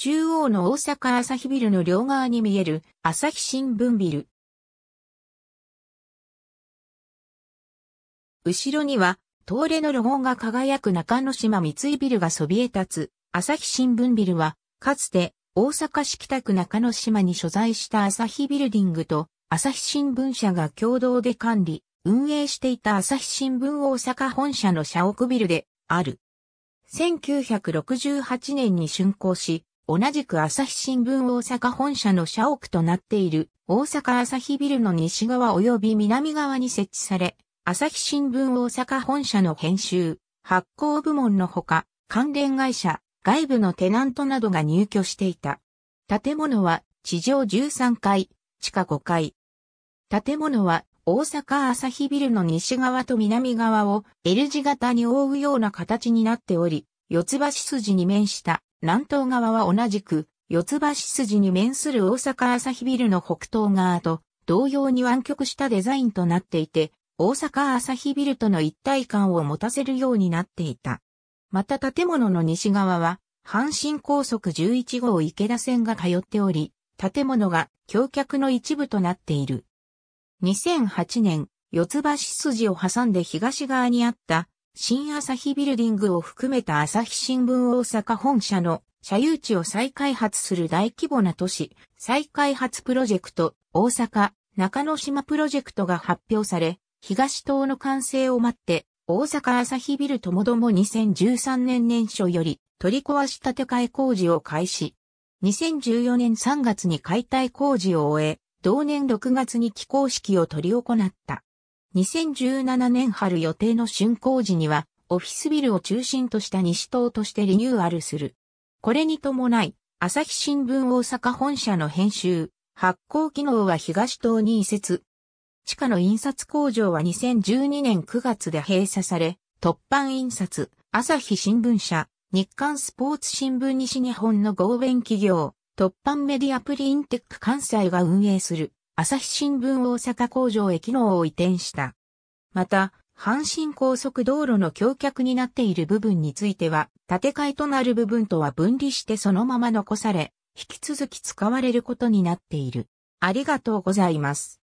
中央の大阪朝日ビルの両側に見える朝日新聞ビル。後ろには、東レのロゴが輝く中之島三井ビルがそびえ立つ、朝日新聞ビルは、かつて大阪市北区中之島に所在した朝日ビルディングと朝日新聞社が共同で管理、運営していた朝日新聞大阪本社の社屋ビルである。1968年に竣工し、同じく朝日新聞大阪本社の社屋となっている大阪朝日ビルの西側及び南側に設置され、朝日新聞大阪本社の編集、発行部門のほか、関連会社、外部のテナントなどが入居していた。建物は地上13階、地下5階。建物は大阪朝日ビルの西側と南側を L 字型に覆うような形になっており、四つ橋筋に面した南東側は同じく、四つ橋筋に面する大阪朝日ビルの北東側と同様に湾曲したデザインとなっていて、大阪朝日ビルとの一体感を持たせるようになっていた。また建物の西側は、阪神高速11号池田線が通っており、建物が橋脚の一部となっている。2008年、四つ橋筋を挟んで東側にあった新朝日ビルディングを含めた朝日新聞大阪本社の社有地を再開発する大規模な都市、再開発プロジェクト、大阪、中之島プロジェクトが発表され、東棟の完成を待って、大阪朝日ビルともども2013年年初より取り壊し建て替え工事を開始。2014年3月に解体工事を終え、同年6月に起工式を取り行った。2017年春予定の竣工時には、オフィスビルを中心とした西棟としてリニューアルする。これに伴い、朝日新聞大阪本社の編集、発行機能は東棟に移設。地下の印刷工場は2012年9月で閉鎖され、突版印刷、朝日新聞社、日刊スポーツ新聞西日本の合弁企業、突版メディアプリインテック関西が運営する。朝日新聞大阪工場へ機能を移転した。また、阪神高速道路の橋脚になっている部分については、建て替えとなる部分とは分離してそのまま残され、引き続き使われることになっている。ありがとうございます。